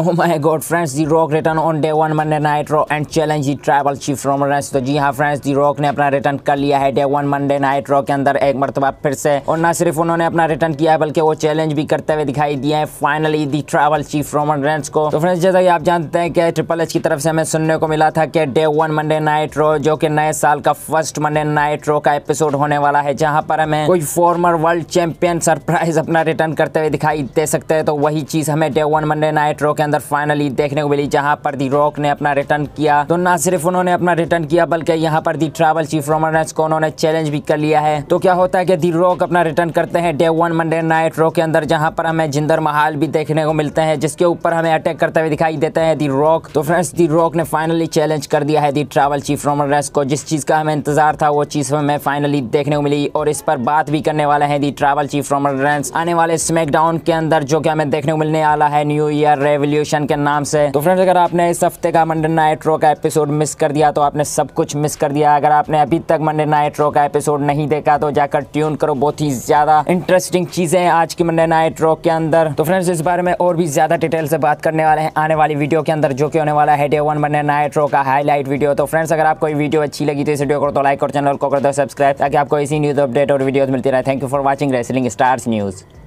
Oh my god friends the Rock return on day one Monday night Raw and challenge the tribal chief Roman Reigns तो जी हाँ friends the Rock ने अपना return कर लिया है day one Monday night Raw के अंदर एक मरतबा फिर से और ना सिर्फ उन्होंने अपना रिटर्न किया है बल्कि वो चैलेंज भी करते हुए दिखाई दिए हैं finally the tribal chief Roman Reigns को तो फ्रेंड्स जैसा कि आप जानते हैं कि ट्रिपल एच की तरफ से हमें सुनने को मिला था कि day one Monday night Raw जो कि नए साल का फर्स्ट मंडे नाइट रॉ का एपिसोड होने वाला है जहाँ पर हमें कोई फॉर्मर वर्ल्ड चैंपियन सरप्राइज अपना रिटर्न करते हुए दिखाई दे सकते हैं तो वही चीज हमें day one Monday night Raw के अंदर फाइनली देखने को मिली जहां पर दी रॉक ने अपना रिटर्न किया तो ना सिर्फ उन्होंने अपना रिटर्न किया बल्कि यहाँ पर दी ट्रेवल चीफ रोमनस को उन्होंने चैलेंज भी कर लिया है तो क्या होता है कि दी रॉक अपना रिटर्न करते हैं day one Monday night Rock के अंदर जहाँ पर हमें जिंदर महाल भी देखने को मिलते हैं जिसके ऊपर हमें अटैक करते हुए दिखाई देते हैं दी रॉक तो फ्रेंड्स दी रॉक ने फाइनली चैलेंज कर दिया है दी ट्रेवल चीफ रोमनस को जिस चीज़ का हमें इंतजार था वो चीज़ हमें फाइनली देखने को मिली और इस पर बात भी करने वाले हैं दी ट्रेवल चीफ रोमनस आने वाले स्मैकडाउन के अंदर जो कि हमें देखने को मिलने वाला है न्यू ईयर रेवल्यू सोल्यूशन के नाम से तो फ्रेंड्स अगर आपने इस हफ्ते का मंडे नाइट रो का एपिसोड मिस कर दिया तो आपने सब कुछ मिस कर दिया अगर आपने अभी तक मंडे नाइट रो का एपिसोड नहीं देखा तो जाकर ट्यून करो बहुत ही ज्यादा इंटरेस्टिंग चीजें आज की मंडे नाइट रो के अंदर तो फ्रेंड्स इस बारे में और भी ज्यादा डिटेल से बात करने वाले हैं आने वाली वीडियो के अंदर जो कि होने वाला है day one Monday night Raw का हाईलाइट वीडियो तो फ्रेंड्स अगर आपको वीडियो अच्छी लगी तो इस वीडियो को लाइक तो और चैनल को कर दो सब्सक्राइब ताकि आपको इसी न्यूज अपडेट और वीडियो मिलती रहे thank you for watching wrestling stars news